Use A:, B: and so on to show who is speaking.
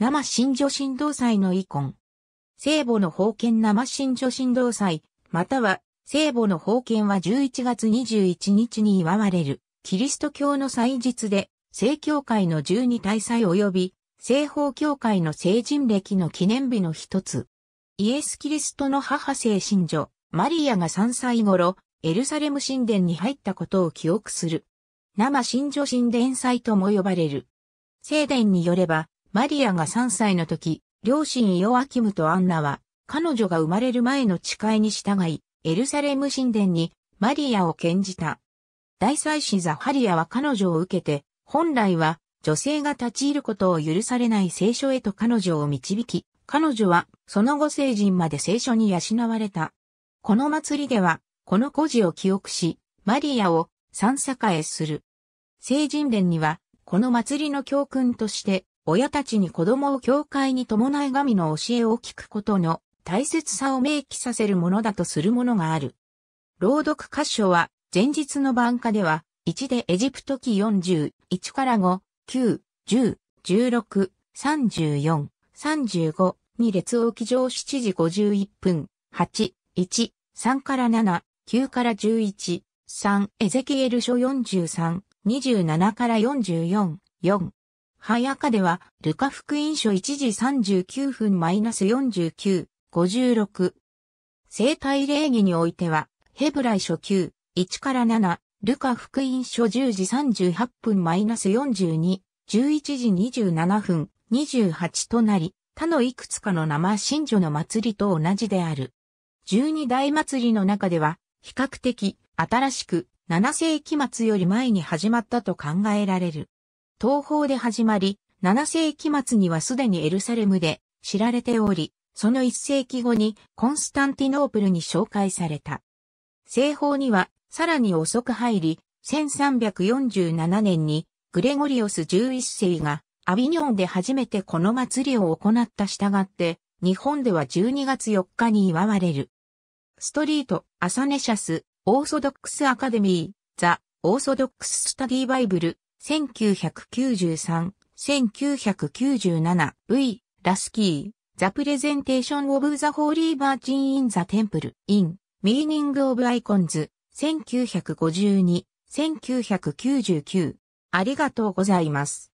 A: 生新女神道祭の遺恨。聖母の封建生新女神道祭、または聖母の封建は11月21日に祝われる、キリスト教の祭日で、聖教会の十二大祭及び、西方教会の聖人歴の記念日の一つ。イエス・キリストの母聖神女、マリアが3歳頃、エルサレム神殿に入ったことを記憶する。生神女神殿祭とも呼ばれる。聖殿によれば、マリアが3歳の時、両親ヨアキムとアンナは、彼女が生まれる前の誓いに従い、エルサレム神殿にマリアを献じた。大祭司ザハリアは彼女を受けて、本来は女性が立ち入ることを許されない聖書へと彼女を導き、彼女はその後成人まで聖書に養われた。この祭りでは、この孤児を記憶し、マリアを三へする。聖人殿には、この祭りの教訓として、親たちに子供を教会に伴い神の教えを聞くことの大切さを明記させるものだとするものがある。朗読箇所は、前日の晩歌では、1でエジプト記40、1から5、9、10、16、34、35、2列を記上7時51分、8、1、3から7、9から11、3、エゼキエル書43、27から44、4、早かでは、ルカ福音書1時39分マイナス -49、56。生体礼儀においては、ヘブライ書9、1から7、ルカ福音書10時38分マイナス -42、11時27分、28となり、他のいくつかの生神女の祭りと同じである。十二大祭りの中では、比較的新しく7世紀末より前に始まったと考えられる。東方で始まり、7世紀末にはすでにエルサレムで知られており、その1世紀後にコンスタンティノープルに紹介された。西方にはさらに遅く入り、1347年にグレゴリオス11世がアビニョンで初めてこの祭りを行った従って、日本では12月4日に祝われる。ストリート、アサネシャス、オーソドックスアカデミー、ザ・オーソドックス・スタディ・バイブル、1993、1997、V、ラスキー、ザプレゼンテーションオブザホーリーバーチンインザテンプル、イン、ミーニングオブアイコンズ、1952、1999。ありがとうございます。